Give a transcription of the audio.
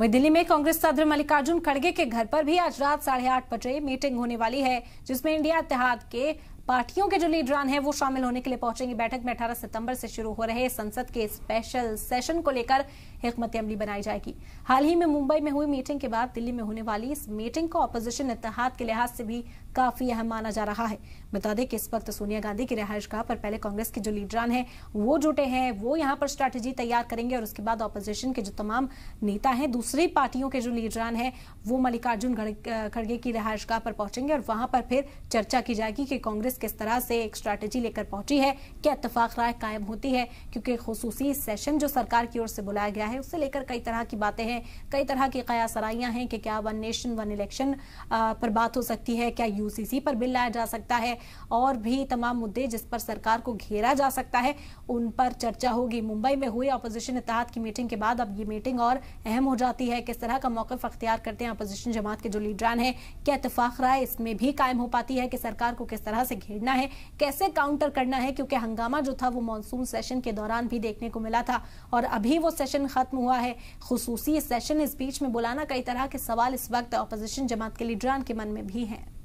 वहीं दिल्ली में कांग्रेस सदर मल्लिकार्जुन खड़गे के घर पर भी आज रात साढ़े आठ बजे मीटिंग होने वाली है जिसमें इंडिया इतिहाद के पार्टियों के जो लीडरान हैं वो शामिल होने के लिए पहुंचेंगे बैठक में 18 सितंबर से शुरू हो रहे संसद के स्पेशल सेशन को लेकर हिकमत अमली बनाई जाएगी हाल ही में मुंबई में हुई मीटिंग के बाद दिल्ली में होने वाली इस मीटिंग को अपोजिशन इतिहाद के लिहाज से भी काफी अहम माना जा रहा है बता दें कि इस वक्त सोनिया गांधी की रिहायश गाह पर पहले कांग्रेस के जो लीडरान है वो जुटे हैं वो यहाँ पर स्ट्रैटेजी तैयार करेंगे और उसके बाद ऑपोजिशन के जो तमाम नेता हैं दूसरी पार्टियों के जो लीडरान हैं वो मल्लिकार्जुन खड़गे की रिहायश पर पहुंचेंगे और वहां पर फिर चर्चा की जाएगी कि कांग्रेस कांग्रेस किस तरह से एक स्ट्रैटेजी लेकर पहुंची है क्या इतफाक राय कायम होती है क्योंकि खसूसी सेशन जो सरकार की ओर से बुलाया गया है उससे लेकर कई तरह की बातें हैं कई तरह की कयासराइयां हैं कि क्या वन नेशन वन इलेक्शन पर बात हो सकती है क्या यूसीसी पर बिल लाया जा सकता है और भी तमाम मुद्दे जिस पर सरकार को घेरा जा सकता है उन पर चर्चा होगी मुंबई में हुई अपोजिशन इतिहाद की मीटिंग के बाद अब ये मीटिंग और अहम हो जाती है किस तरह का मौकफ अख्तियार करते हैं अपोजिशन जमात के जो लीडरान है क्या इतफाक राय इसमें भी कायम हो पाती है कि सरकार को किस तरह से घेरना है कैसे काउंटर करना है क्योंकि हंगामा जो था वो मानसून सेशन के दौरान भी देखने को मिला था और अभी वो सेशन खत्म हुआ है खसूसी सेशन इस बीच में बुलाना कई तरह के सवाल इस वक्त अपोजिशन जमात के लीडरान के मन में भी हैं